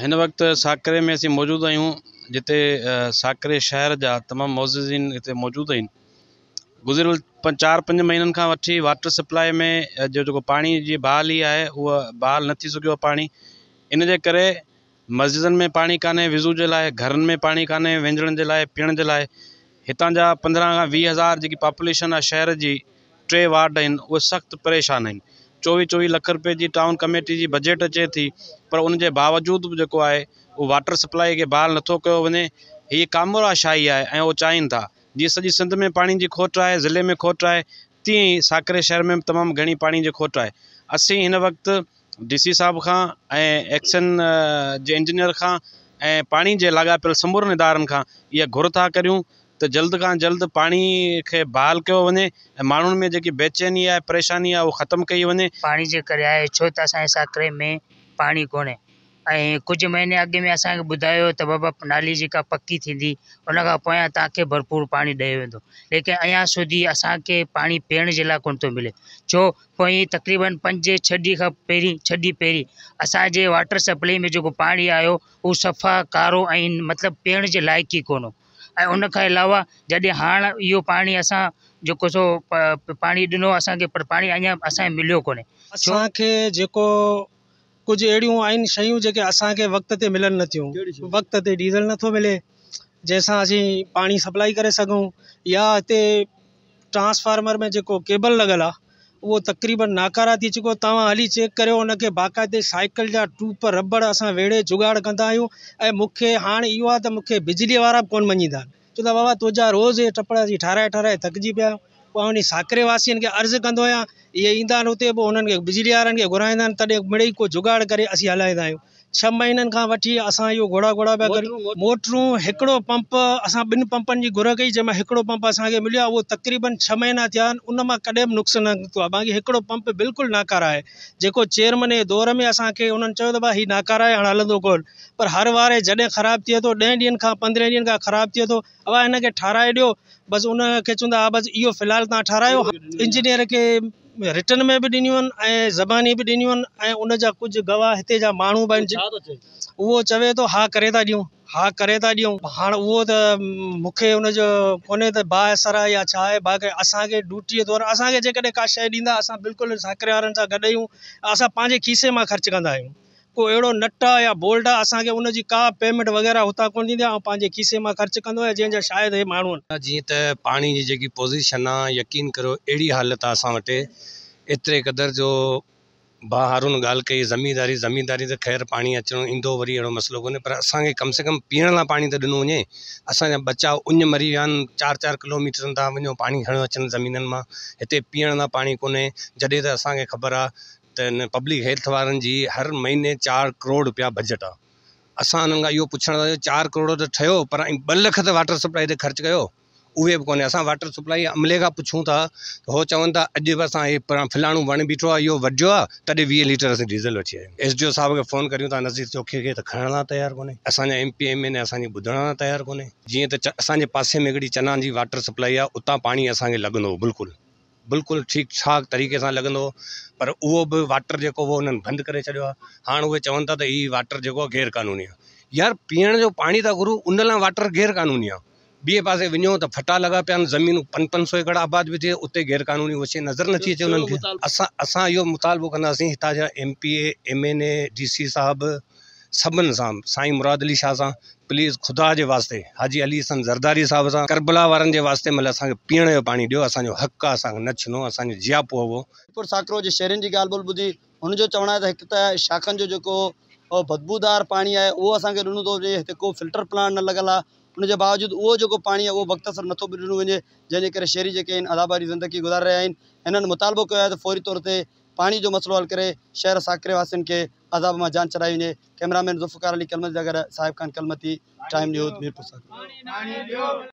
हिन वक़्तु साकरे में असीं मौजूदु आहियूं जिते साकरे शहर जा तमामु मौज़ीन हिते मौजूदु आहिनि गुज़िरियल चारि पंज महीननि खां वठी वाटर सप्लाई में जो जेको पाणी जी बहाली आहे उहा बहाल न थी सघियो आहे पाणी इन जे करे मस्जिदनि में पाणी कान्हे विज़ू जे लाइ घरनि में पाणी कान्हे विञण जे लाइ पीअण जे लाइ हितां जा पंद्रहं खां वीह हज़ार जेकी पॉपुलेशन आहे शहर जी टे वार्ड आहिनि उहे सख़्तु परेशान आहिनि चोवीह चोवीह लख रुपए जी टाउन कमेटी जी बजट अचे थी पर उन जे बावजूद बि जेको आहे उहो वाटर सप्लाई खे बहाल नथो कयो वञे हीअ कामोरा शाही आहे ऐं उहो चाहिनि था जीअं सॼे सिंध में पाणी जी खोट आहे ज़िले में खोट आहे तीअं साकरे शहर में तमामु घणी पाणी जी खोट आहे असीं हिन वक़्तु डी सी साहिबु खां ऐं एक्सन जे इंजीनियर खां ऐं पाणी जे लाॻापियल समूरनि इदारनि खां इहा घुर था करियूं तो जल्द का जल्द पानी के बहाल किया वे ऐं में जी बेचैनी है परेशानी है वो खत्म कई वे पानी के कर छो तो असरे में पानी को कुछ महीने अॻु में असांखे ॿुधायो त बाबा नाली का पक्की थी उन खां भरपूर पानी ॾियो वो लेकिन अं सुधी असांखे पाणी पीअण जे लाइ कोन थो मिले छो कोई तक़रीबन पंज छी का खां छी छह ॾींहं वाटर सप्लाई में जो पानी आयो वो सफ़ा कारो मतलब पीण के लायक ही को ऐं उन खां अलावा जॾहिं हाणे इहो पाणी असां जेको सो पाणी ॾिनो असांखे पर पाणी अञा असांखे मिलियो कोन्हे असांखे जेको कुझु अहिड़ियूं आहिनि शयूं जेके असांखे वक़्त ते मिलनि नथियूं वक़्त ते डीज़ल नथो मिले जंहिंसां असीं पाणी सप्लाई करे सघूं या हिते ट्रांसफार्मर में जेको केबल लॻियलु आहे वो तक़रीबन नाकारा थी चुको तव्हां हली चेक कर हुनखे बाक़ाइदे साइकिल जा टूप रबड़ अस वेड़े जुगाड़ कंदा मुख्य हाँ यो हाणे मुख्य बिजली त मूंखे बिजलीअ वारा बि कोन मञींदा आहिनि बाबा तुझा रोज़ ये टपड़ा जी ठारा ठाराए थकिजी पिया पोइ साकरे वास के अर्ज कंदो आहियां इहे ईंदा बिजली वारनि घुरा घुराईंदा आहिनि को जुगाड़ करे असीं हलाईंदा छह महीननि खां वठी असां इहो घोड़ा घोड़ा पिया कर मोटरू एक पंप असां ॿिनि पंपनि जी घुर कई जंहिंमां हिकिड़ो पंप अस मिलियो वो उहो तक़रीबन छह महीना थिया आहिनि उन मां कॾहिं बि बाक़ी पंप बिल्कुल नाकारा है जो चेयरमैन जे दौर में असांखे उन्हनि चयो त भाउ हीउ नाकार पर हर वारे जॾहिं ख़राबु थिए थो ॾहें ॾींहंनि खां पंद्रहें ॾींहंनि खां ख़राबु थिए थो अवा हिनखे ठाराहे ॾियो बसि उनखे चवंदा हा बसि इहो फ़िलहालु तव्हां इंजीनियर खे रिटन में बि ॾिनियूं आहिनि ऐं ज़बानी बि ॾिनियूं आहिनि ऐं उन कुझु गवाह हिते जा माण्हू बि आहिनि उहो चवे थो हा करे था ॾियूं हा करे था ॾियूं हाणे उहो त मूंखे कोन्हे त बा असरु आहे या छा आहे बाक़ी असांखे ड्यूटीअ तौरु असांखे जेकॾहिं का शइ ॾींदा असां बिल्कुलु साकिरे वारनि सां गॾु आहियूं असां पंहिंजे खीसे मां ख़र्चु कंदा को अहिड़ो नट आहे या बोल्ड आहे असांखे उनजी का पेमेंट आहे ऐं पंहिंजे खीसे मां ख़र्च कंदो आहे जंहिंजो माण्हू जीअं त पाणी जी जेकी पोज़ीशन आहे यकीन करो अहिड़ी हालत आहे असां वटि एतिरे क़दुरु जो बहारून ॻाल्हि कई ज़मीदारी ज़मीदारी त ख़ैरु पाणी अचणो ईंदो वरी अहिड़ो मसलो कोन्हे पर असांखे कम से कम पीअण लाइ पाणी त ॾिनो वञे असांजा बचा उञ मरी विया आहिनि चारि चारि किलोमीटरनि तां वञो पाणी खणी अचनि ज़मीननि मां हिते पीअण लाइ पाणी कोन्हे जॾहिं त असांखे ख़बर आहे त हिन पब्लिक हेल्थ वारनि जी हर महीने चारि करोड़ रुपया बजट आहे असां हुननि खां इहो पुछण था चारि करोड़ त ठहियो पर ॿ लख त वाटर सप्लाई ते ख़र्चु कयो उहे बि कोन्हे असां वाटर सप्लाई अमले खां पुछूं था उहो चवनि था अॼु बि असां इहो फिलाणो वण बीठो आहे इहो वढियो आहे तॾहिं वीह लीटर असां डीज़ल वठी आया आहियूं एस डी ओ साहिब खे फ़ोन करियूं था नज़ीर चौखीअ खे त खणण लाइ तयारु कोन्हे असांजा एम पी एम एन असांजी ॿुधण लाइ तयारु कोन्हे जीअं त असांजे पासे में हिकिड़ी चना जी वाटर सप्लाई आहे उतां पाणी असांखे लॻंदो बिल्कुलु बिल्कुल ठीक ठाक तरीक़े सां लॻंदो पर उहो बि वाटर जेको उहो हुननि बंदि करे छॾियो आहे हाणे उहे था त हीउ वाटर जो आहे गैर कानूनी आहे यार पीअण जो पानी था घुरूं उन वाटर गैर कानूनी आहे ॿिए पासे वञो त फटा लगा पिया आहिनि ज़मीनूं पंज सौ एकड़ आबाद भी थे उते गैरकानूनी वो उहा शइ नज़र नथी अचे उन्हनि खे असां असां मुतालबो कंदासीं हितां जा M P A M N A D C साहब सभिनि सां साई मुराद अली शाह सां प्लीज़ ख़ुदा के वास्ते हाजी अली हसन ज़रदारी साहब से करबला वारनि जे वास्ते महिल असांखे पीअण जो पाणी ॾियो असांजो हक़ु आहे न छिनो असांजो जियापो हो पुर साकरो जे शहरनि जी ॻाल्हि ॿोल ॿुधी हुनजो चवणु आहे त हिकु त जो बदबूदार पानी है वो असांखे ॾिनो थो को फिल्टर प्लान न लगल आहे हुनजे बावजूदु उहो जेको पाणी वो वक़्त सर नो बि ॾिनो वञे जंहिंजे करे शहरी जेके अदाबारी ज़िंदगी गुज़ारे रहा है इन्होंने मुतालबो किया आहे फौरी तौर ते पानी जो मसलो हल करे शहर साकरे वासन के में जान वे कैमरामैन जुल्फ़ार अली कलमत अगर साहिब खान कलमती टाइम न्यूज़ मीरपुर